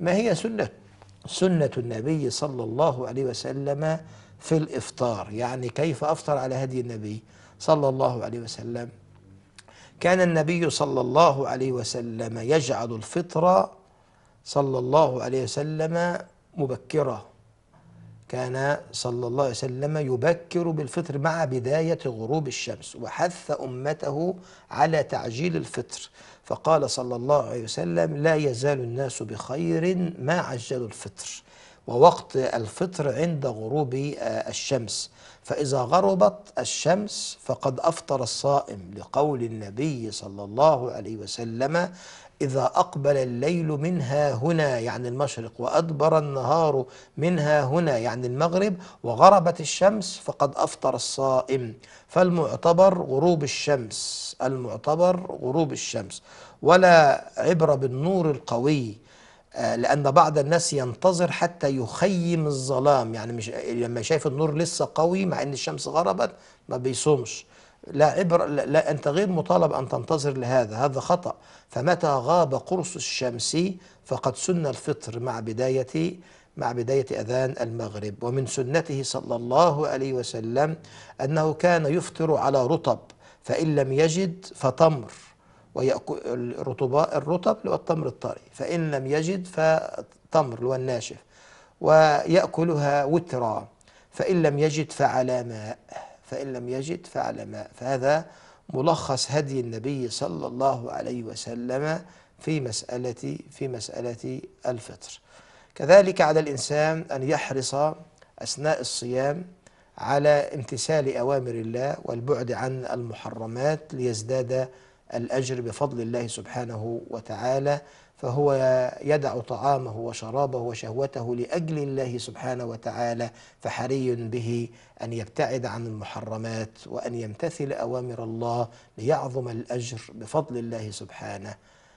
ما هي سنة سنة النبي صلى الله عليه وسلم في الإفطار يعني كيف أفطر على هدي النبي صلى الله عليه وسلم كان النبي صلى الله عليه وسلم يجعل الفطر صلى الله عليه وسلم مبكرة كان صلى الله عليه وسلم يبكر بالفطر مع بداية غروب الشمس وحث أمته على تعجيل الفطر فقال صلى الله عليه وسلم لا يزال الناس بخير ما عجلوا الفطر ووقت الفطر عند غروب آه، الشمس فإذا غربت الشمس فقد أفطر الصائم لقول النبي صلى الله عليه وسلم إذا أقبل الليل منها هنا يعني المشرق وأدبر النهار منها هنا يعني المغرب وغربت الشمس فقد أفطر الصائم فالمعتبر غروب الشمس المعتبر غروب الشمس ولا عبرة بالنور القوي آه، لأن بعض الناس ينتظر حتى يخيم الظلام يعني مش لما شايف النور لسه قوي مع إن الشمس غربت ما بيصومش لا عبر لا, لا أنت غير مطالب أن تنتظر لهذا هذا خطأ فمتى غاب قرص الشمس فقد سن الفطر مع بداية مع بداية أذان المغرب ومن سنته صلى الله عليه وسلم أنه كان يفطر على رطب فإن لم يجد فتمر وهي الرطباء الرطب اللي هو التمر الطري فإن لم يجد فالتمر اللي هو الناشف ويأكلها وترا فإن لم يجد فعلى ماء فإن لم يجد فعلى ماء فهذا ملخص هدي النبي صلى الله عليه وسلم في مسألة في مسألة الفطر كذلك على الإنسان أن يحرص أثناء الصيام على امتثال أوامر الله والبعد عن المحرمات ليزداد الأجر بفضل الله سبحانه وتعالى فهو يدع طعامه وشرابه وشهوته لأجل الله سبحانه وتعالى فحري به أن يبتعد عن المحرمات وأن يمتثل أوامر الله ليعظم الأجر بفضل الله سبحانه